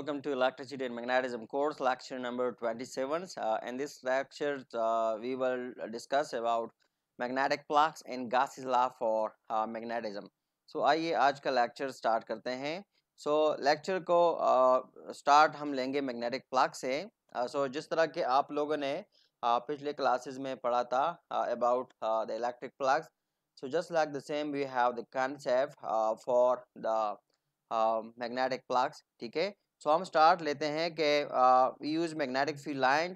welcome to electricity and magnetism course lecture number 27 uh, in this lecture uh, we will discuss about magnetic flux and Gauss's law for uh, magnetism so आइए aaj ka lecture start karte hain so lecture ko uh, start hum lenge magnetic flux se uh, so jis tarah ke aap logo ne uh, pichle classes mein padha tha uh, about uh, the electric flux so just like the same we have the concept uh, for the magnetic magnetic ठीक है So हम start लेते हैं कि use magnetic field line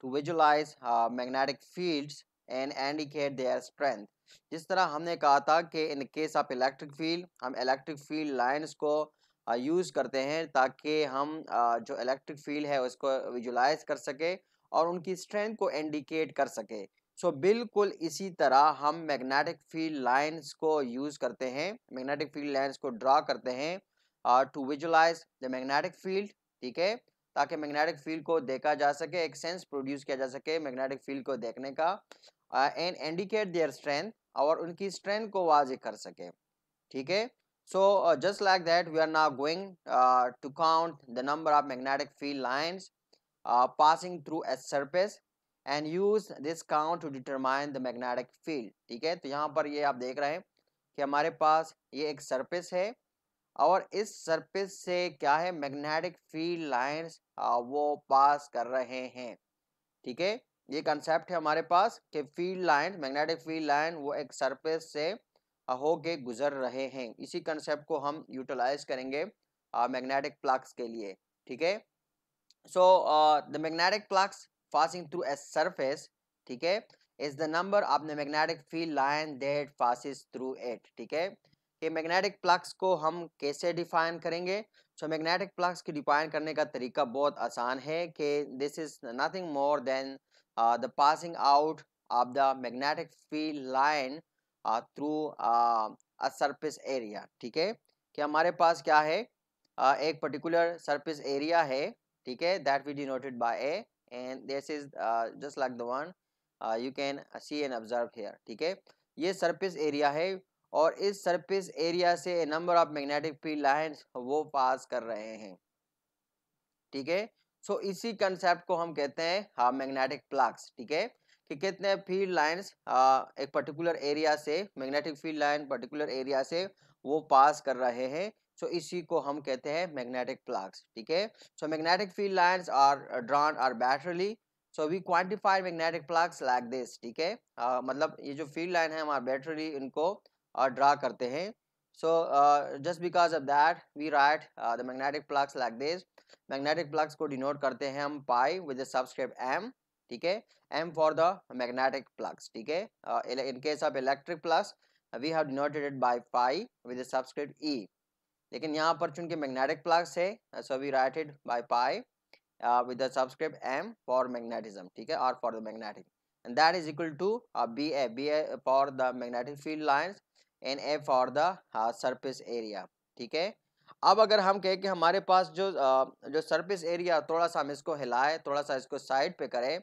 to visualize magnetic fields and indicate their strength जिस तरह हमने कहा था कि in case of electric field हम इलेक्ट्रिक फील्ड लाइंस को यूज़ करते हैं ताकि हम जो इलेक्ट्रिक फील्ड है उसको विजुलाइज कर सके और उनकी स्ट्रेंथ को इंडिकेट कर सके सो so, बिल्कुल इसी तरह हम मैग्नेटिक फील्ड लाइंस को यूज़ करते हैं मैग्नेटिक फील्ड लाइंस को ड्रा करते हैं to visualize the magnetic field ठीक है ताकि मैग्नेटिक फील्ड को देखा जा सके एक सेंस प्रोड्यूस किया जा सके मैग्नेटिक फील्ड को देखने का एंड इंडिकेट देयर स्ट्रेंथ और उनकी स्ट्रेंथ को वाजे कर सके ठीक है so just like that we are now going to count the number of magnetic field lines passing through a surface and use this count to determine the magnetic field ठीक है तो यहाँ पर ये आप देख रहे हैं कि हमारे पास ये एक सरफेस है और इस सरफेस से क्या है मैग्नेटिक फील्ड लाइंस वो पास कर रहे हैं ठीक है ये कंसेप्ट है हमारे पास कि field line magnetic field line वो एक सरफेस से हो के गुजर रहे हैं इसी कंसेप्ट को हम यूटिलाइज करेंगे मैग्नेटिक प्लक्स के लिए ठीक है so the magnetic flux passing through a surface ठीक है is the number of the magnetic field line that passes through it ठीक है कि मैग्नेटिक प्लक्स को हम कैसे डिफाइन करेंगे सो मैग्नेटिक प्लक्स की डिफाइन करने का तरीका बहुत आसान है कि this is nothing more than the passing out of the magnetic field line through a surface area ठीक है कि हमारे पास क्या है uh, एक पर्टिकुलर सरफेस एरिया है ठीक है that we denoted by A and this is just like the one you can see and observe here ठीक है ये सरफेस एरिया है और इस सरफेस एरिया से number of magnetic field lines वो पास कर रहे हैं ठीक है सो इसी कंसेप्ट को हम कहते हैं हाँ मैग्नेटिक प्लक्स ठीक है कि कितने फील्ड लाइंस एक पर्टिकुलर एरिया से magnetic field line particular area से वो पास कर रहे हैं सो so, इसी को हम कहते हैं मैग्नेटिक प्लक्स ठीक है so magnetic field lines are drawn are arbitrarily so we quantified magnetic flux like this ठीक है मतलब ये जो फील्ड लाइन है हमारे बैटरली इनको draw karte hain so just because of that we write the magnetic flux like this magnetic flux ko denote karte hain hum pi with the subscript m ठीक है m for the magnetic flux ठीक है in case of electric flux we have denoted it by phi with the subscript e लेकिन यहाँ पर चूंकि magnetic flux है so we write it by pi with the subscript M for magnetism ठीक है और for the magnetic and that is equal to B A B A for the magnetic field lines and A for the surface area ठीक है अब अगर हम कहें कि हमारे पास जो जो सरफेस एरिया थोड़ा सा हम इसको हिलाए थोड़ा सा इसको साइड पे करें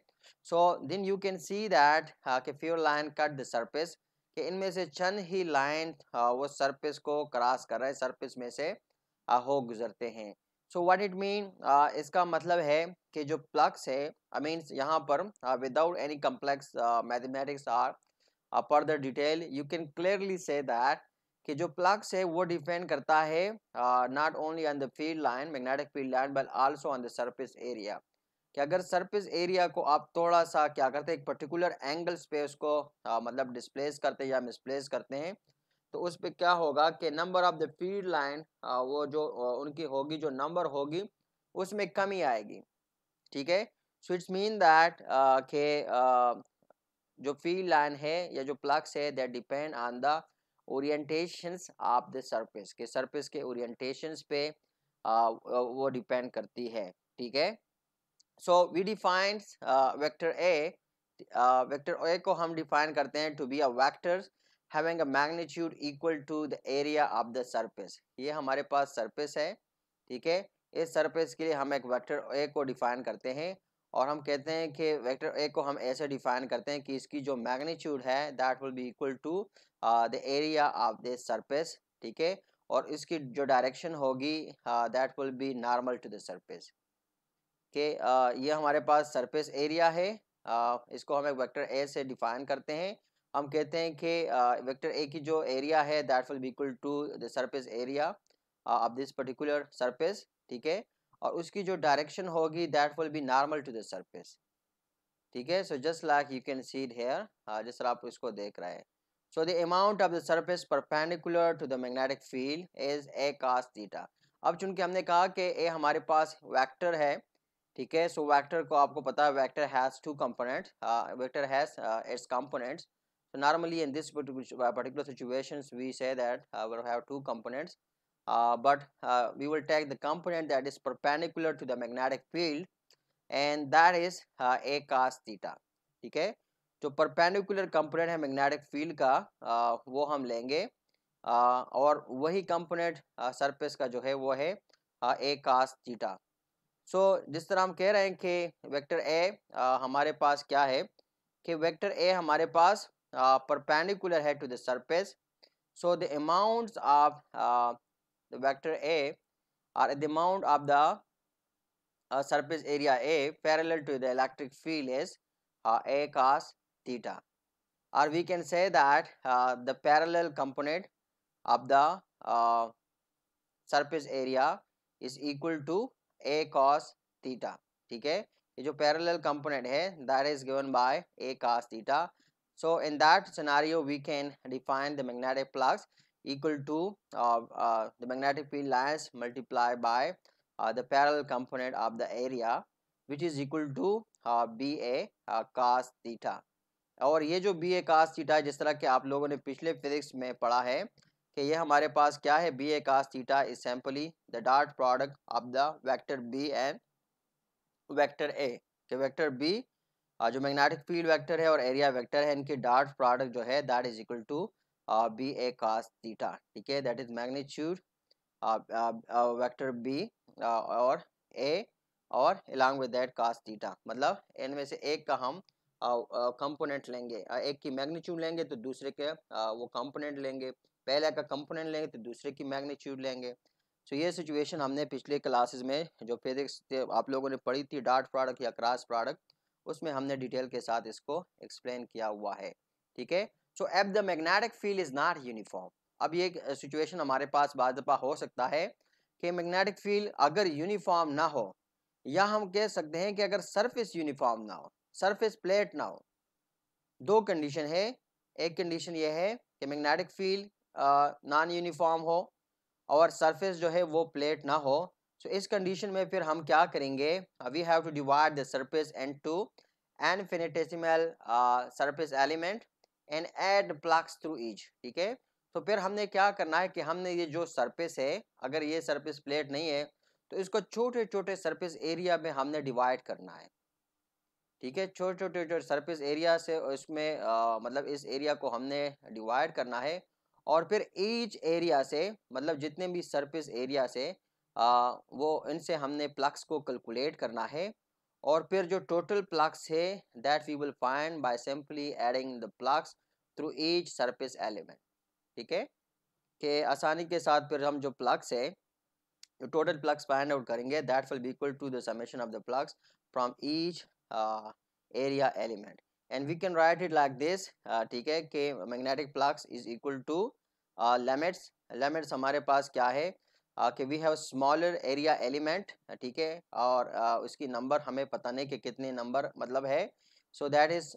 so then you can see that कि few line cut the surface कि इनमें से चंद ही लाइन uh, वो सरफेस को क्रॉस कर रहे हैं सरफेस में से uh, हो गुजरते हैं सो व्हाट इट मीन इसका मतलब है कि जो प्लक्स है आई मीन्स यहाँ पर without any complex mathematics or a further detail you can clearly say that कि जो प्लग्स है वो डिपेंड करता है not only on the field line magnetic field line but also on the surface area कि अगर सरफेस एरिया को आप थोड़ा सा क्या करते हैं एक पर्टिकुलर एंगल स्पेस को uh, मतलब डिस्प्लेस करते हैं या मिसप्लेस करते हैं तो उस पर क्या होगा कि number of the field line वो जो uh, उनकी होगी जो नंबर होगी उसमें कमी आएगी ठीक है सो इट्स मीन दैट के जो फील्ड लाइन है या जो प्लग्स है that depend on the orientations of the surface के सरफेस के ओरिएंटेशंस पे आ, वो डिपेंड करती है ठीक है so we define vector A vector A को हम डिफाइन करते हैं to be a vector having a magnitude equal to the area of the surface ये हमारे पास सरफेस है ठीक है इस सरफेस के लिए हम एक वेक्टर ए को डिफाइन करते हैं और हम कहते हैं कि वेक्टर ए को हम ऐसे डिफाइन करते हैं कि इसकी जो मैग्नीट्यूड है that will be equal to the area of this surface ठीक है और इसकी जो डायरेक्शन होगी that will be normal to the surface के ये हमारे पास सरफेस एरिया है uh, इसको हम एक वेक्टर ए से डिफाइन करते हैं हम कहते हैं कि वेक्टर uh, ए की जो एरिया है that will be equal to the surface area of this particular surface ठीक है और उसकी जो डायरेक्शन होगी that will be normal to the surface ठीक है so just like you can see it here जिस तरह आप इसको देख रहे हैं so the amount of the surface perpendicular to the magnetic field is A cos theta अब चूंकि हमने कहा कि ए हमारे पास वैक्टर है ठीक है सो वैक्टर को आपको पता है vector has two component vector has its components normally in this particular situation we we say that uh, we'll have uh, but uh, we will take the component that is perpendicular to the magnetic field and that is uh, a cos theta ठीक तो है जो perpendicular component है magnetic field का ah, uh, वो हम लेंगे आ, uh, और वही कंपोनेंट सरफेस uh, का जो है वो है आ, ए कास थीटा सो so, जिस तरह हम कह रहे हैं कि वेक्टर ए हमारे पास क्या है कि वेक्टर ए हमारे पास परपेंडिकुलर है to the surface so the amounts of the vector A are the amount of the uh, surface area A parallel to the electric field is uh, A cos theta or we can say that uh, the parallel component of the uh, surface area is equal to A cos theta Okay? है ये parallel component है that is given by A cos theta so in that scenario we can define the magnetic flux equal to uh, uh, the magnetic field lines multiplied by uh, the parallel component of the area which is equal to uh, B uh, cos theta और ये जो B A cos theta है जिस तरह के आप लोगों ने पिछले फिजिक्स में पढ़ा है कि ये हमारे पास क्या है B A cos theta is simply the dot product of the vector B and vector A के वेक्टर बी जो मैग्नेटिक फील्ड वेक्टर है और एरिया वेक्टर है इनके डॉट प्रोडक्ट जो है that is equal to B A cos theta ठीक है that is magnitude vector B और ए और along with that cos theta मतलब में से एक का हम कंपोनेंट uh, uh, लेंगे uh, एक की मैग्नीट्यूड लेंगे तो दूसरे के वो कंपोनेंट लेंगे पहले का कंपोनेंट लेंगे तो दूसरे की मैग्नीट्यूड लेंगे सो so, ये सिचुएशन हमने पिछले क्लासेस में जो फिजिक्स आप लोगों ने पढ़ी थी डार्ट प्रोडक्ट या क्रॉस प्रोडक्ट उसमें हमने डिटेल के साथ इसको एक्सप्लेन किया हुआ है ठीक है so if the magnetic field is not uniform अब ये सिचुएशन हमारे पास बाद दफ़ा हो सकता है कि मैग्नेटिक फील्ड अगर यूनिफॉर्म ना हो या हम कह सकते हैं कि अगर सरफेस यूनिफॉर्म ना हो सरफेस प्लेट ना हो दो कंडीशन है एक कंडीशन ये है कि मैग्नेटिक फील्ड नॉन यूनिफॉर्म हो और सरफेस जो है वो प्लेट ना हो सो so, इस कंडीशन में फिर हम क्या करेंगे we have to divide the surface and to infinitesimal surface element and add flux through each ठीक है तो फिर हमने क्या करना है कि हमने ये जो सरफेस है अगर ये सरफेस प्लेट नहीं है तो इसको छोटे छोटे सरफेस एरिया में हमने डिवाइड करना है ठीक है छोटे छोटे छोटे सरफेस एरिया से इसमें आ, मतलब इस एरिया को हमने डिवाइड करना है और फिर ईच एरिया से मतलब जितने भी सरफेस एरिया से आ, वो इनसे हमने प्लक्स को कैलकुलेट करना है और फिर जो टोटल प्लक्स है that we will find by simply adding the flux through each surface element ठीक है के आसानी के साथ फिर हम जो प्लक्स है जो टोटल प्लक्स फाइंड आउट करेंगे that will be equal to the summation of the flux from each area element and we can write it like this ठीक है कि magnetic flux is equal to limits limits हमारे पास क्या है कि we have smaller area element ठीक है और uh, उसकी नंबर हमें पता नहीं कि कितने नंबर मतलब है so that is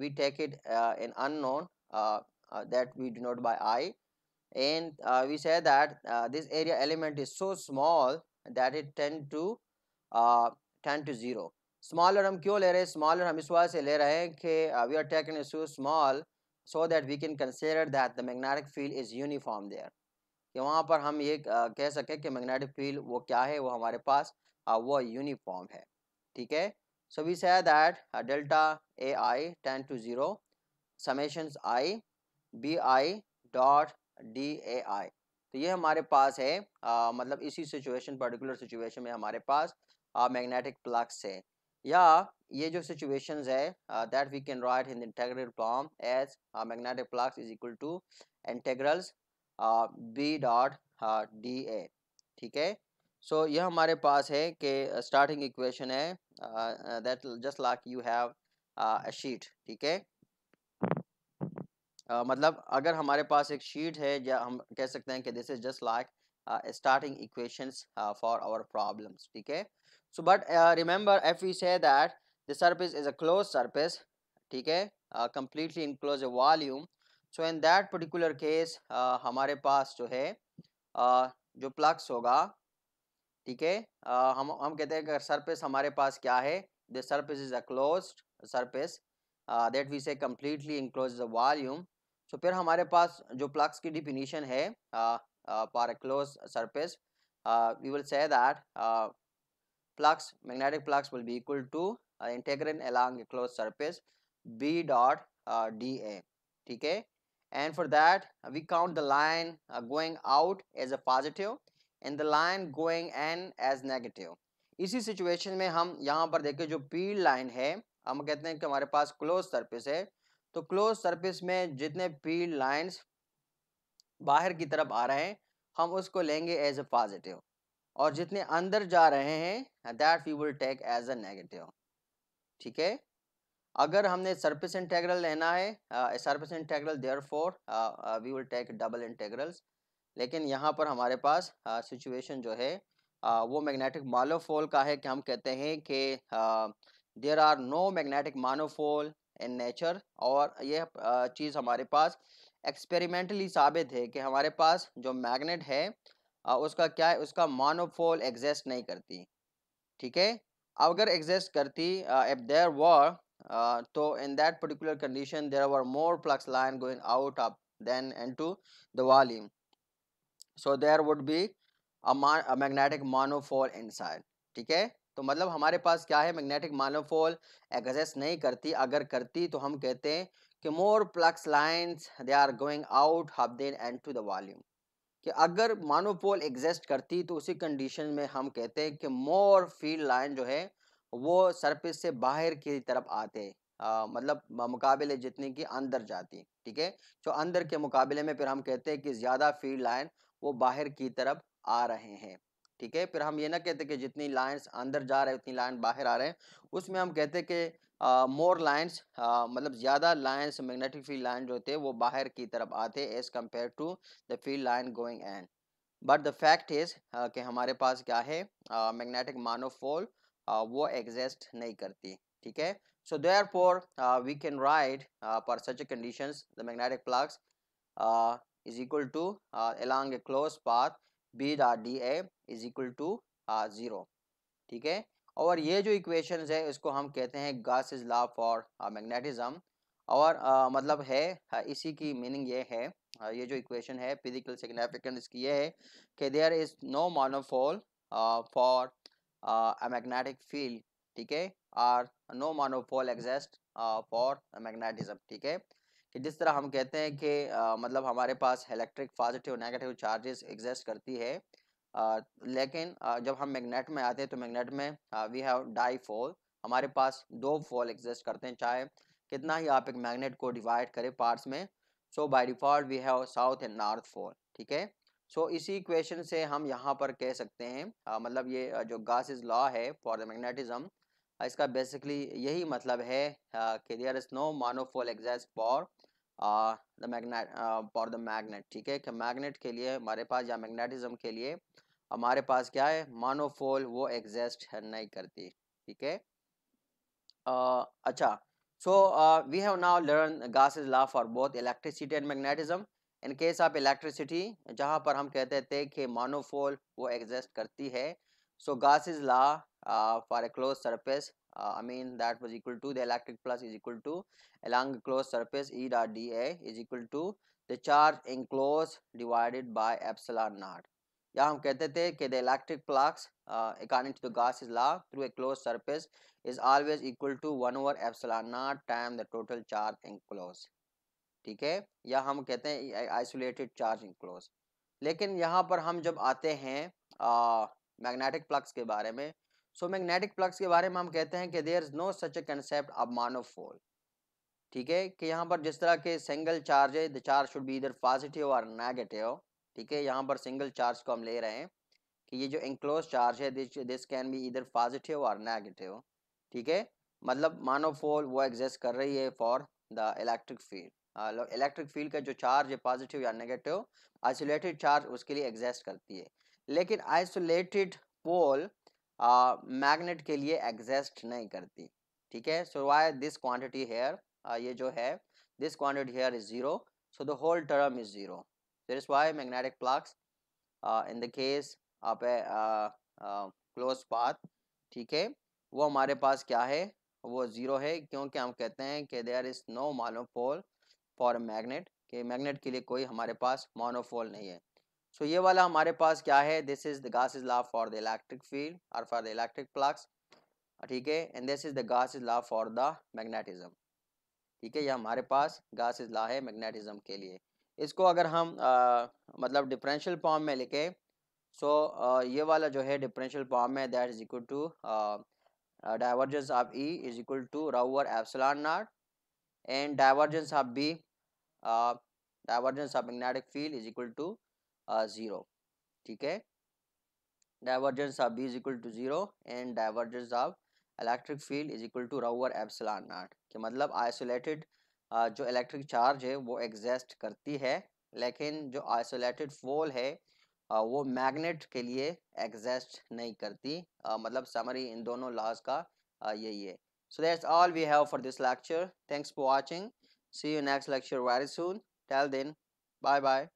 we take it in unknown that we denote by I and we say that this area element is so small that it tend to tend to zero smaller हम क्यों ले रहे हैं smaller हम इस वजह से ले रहे हैं कि we are taken is so small so that we can consider that the magnetic field is uniform there कि वहाँ पर हम ये कह सकें कि मैग्नेटिक फील्ड वो क्या है वो हमारे पास वो यूनिफॉर्म है ठीक है so we that delta A I tend to zero summation I B I dot D A I तो ये हमारे पास है आ, मतलब इसी सिचुएशन पर्टिकुलर सिचुएशन में हमारे पास मैग्नेटिक प्लक्स है या ये जो सिचुएशंस है that we can write in integral form as magnetic flux is equal to integrals B dot D A ठीक है सो यह हमारे पास है कि स्टार्टिंग uh, इक्वेशन है that just like you have a sheet ठीक है uh, मतलब अगर हमारे पास एक शीट है या हम कह सकते हैं कि this is just like starting equations for our problems ठीक है so but remember if we say that the surface is a close surface ठीक है completely enclose a volume so in that particular case हमारे पास जो है uh, जो plucks होगा ठीक है uh, हम हम कहते हैं कि सरफेस हमारे पास क्या है the surface is a close surface that we say completely enclose the volume so फिर हमारे पास जो प्लक्स की डिफिनीशन है for a close surface we will say that flux magnetic flux will be equal to integral along along a closed surface b dot uh, ठीक है and for that uh, we count the line uh, going out as a positive and the line going in as negative इसी situation में हम यहाँ पर देखें जो पील line है हम कहते हैं कि हमारे पास क्लोज सरफेस है तो क्लोज सरफेस में जितने पील लाइंस बाहर की तरफ आ रहे हैं हम उसको लेंगे एज ए पॉजिटिव और जितने अंदर जा रहे हैं that we will take as a negative ठीक है अगर हमने सर्फिस इंटेग्रल लेना है surface integral therefore we will take double integrals लेकिन यहाँ पर हमारे पास सिचुएशन uh, जो है uh, वो मैग्नेटिक मानोफोल का है कि हम कहते हैं कि there are no magnetic monopole in nature और यह चीज़ हमारे पास एक्सपेरिमेंटली साबित है कि हमारे पास जो मैग्नेट है उसका क्या है उसका मानोफोल एग्जिस्ट नहीं करती ठीक है अगर एग्जिस्ट करती इफ़ देयर वर तो in that particular condition there are more more line going out out than then to the volume so there would be magnetic monopole inside ठीक है तो मतलब हमारे पास क्या है मैग्नेटिक मानोफॉल एग्जस्ट नहीं करती अगर करती तो हम कहते हैं कि more flux lines they are going out half than and to the volume कि अगर मोनोपोल एग्जिस्ट करती तो उसी कंडीशन में हम कहते हैं कि मोर फील्ड लाइन जो है वो सरफेस से बाहर की तरफ आते आ, मतलब मुकाबले जितने की अंदर जाती ठीक है तो अंदर के मुकाबले में फिर हम कहते हैं कि ज़्यादा फील्ड लाइन वो बाहर की तरफ आ रहे हैं ठीक है फिर हम ये ना कहते कि जितनी लाइंस अंदर जा रहे हैं उतनी लाइन बाहर आ रहे हैं उसमें हम कहते हैं कि मोर लाइंस मतलब ज़्यादा लाइंस मैग्नेटिक फील्ड लाइन जो थे वो बाहर की तरफ आते as compare to the field line going and but the fact is कि हमारे पास क्या है मैग्नेटिक मानोफोल uh, वो एग्जिस्ट नहीं करती ठीक है so therefore we can write पर such condition the magnetic flux is equal to along a close path B the D A is equal to zero ठीक है और ये जो इक्वेशन है इसको हम कहते हैं Gauss is law for magnetism और uh, मतलब है इसी की मीनिंग ये है ये जो इक्वेशन है फिजिकल सिग्निफिकेंस की ये है कि there is no monopole for a magnetic field ठीक है और no monopole exist for magnetism ठीक है कि जिस तरह हम कहते हैं कि uh, मतलब हमारे पास electric positive negative charges exist करती है uh, लेकिन uh, जब हम मैग्नेट में आते हैं तो मैग्नेट में वी हैव डाई फोल हमारे पास दो फोल एग्जिस्ट करते हैं चाहे कितना ही आप एक मैग्नेट को डिवाइड करें पार्ट्स में so by default we have south and north pole ठीक है सो so, इसी क्वेश्चन से हम यहाँ पर कह सकते हैं आ, मतलब ये जो गासिस लॉ है फॉर द मैग्नेटिज्म इसका बेसिकली यही मतलब है कि there is no monopole exists for the magnet for the magnet ठीक है कि मैग्नेट के लिए हमारे पास या मैग्नेटिज्म के लिए हमारे पास क्या है मानोफोल वो एग्जिस्ट नहीं करती ठीक है uh, अच्छा so we have now learn Gauss's law for both electricity and magnetism in case of electricity जहाँ पर हम कहते थे कि मानोफोल वो एग्जिस्ट करती है so Gauss is law for a close surface that mean equal to the electric flux is equal to along close along E dot D dot dA is equal to the charge enclosed divided by epsilon naught. या हम कहते थे कि the electric flux according to the Gauss is law through a close surface is always equal to one over epsilon naught time the total charge in close ठीक है या हम कहते हैं आइसोलेटेड चार्ज इनक्लोज लेकिन यहाँ पर हम जब आते हैं मैग्नेटिक प्लक्स के बारे में सो मैग्नेटिक प्लक्स के बारे में हम कहते हैं कि there is no such a concept of monopole ठीक है कि यहाँ पर जिस तरह के सिंगल चार्ज है द चार्ज शुड बी इधर पॉजिटिव और नेगेटिव ठीक है यहाँ पर सिंगल चार्ज को हम ले रहे हैं कि ये जो इंक्लोज चार्ज है दिस दिस कैन बी इधर पॉजिटिव और नेगेटिव ठीक है मतलब मानोफोल वो एग्जिस्ट कर रही है for the electric field electric field का जो चार्ज है पॉजिटिव या नेगेटिव आइसोलेटेड चार्ज उसके लिए एग्जिस्ट करती है लेकिन आइसोलेटेड पोल मैग्नेट के लिए एग्जिस्ट नहीं करती ठीक है so why this quantity here ये जो है this quantity here is zero so the whole term is zero there is why magnetic flux in the case of close path ठीक है वो हमारे पास क्या है वो ज़ीरो है क्योंकि हम कहते हैं कि there is no monopole for magnet कि मैग्नेट के लिए कोई हमारे पास मोनोपोल नहीं है सो so, ये वाला हमारे पास क्या है this is the Gauss is law for the electric field और फॉर द इलेक्ट्रिक प्लग्स ठीक है and this is the Gauss is law for the magnetism ठीक है ये हमारे पास गास इज लॉ है मैग्नेटिज्म के लिए इसको अगर हम आ, मतलब डिफरेंशियल फॉर्म में लिखें सो so, ये वाला जो है डिफरेंशियल फॉर्म में that is equal to Uh, divergence of E is equal to rho over epsilon naught and divergence of B uh, divergence of magnetic field is equal to zero ठीक है divergence of B is equal to zero and divergence of electric field is equal to rho over epsilon naught के मतलब isolated uh, जो electric charge है वो exist करती है लेकिन जो आइसोलेटेड फोल है वो मैग्नेट के लिए एग्जस्ट नहीं करती मतलब समरी इन दोनों लॉज का यही है so that's all we have for this lecture thanks for watching see you next lecture very soon till then bye bye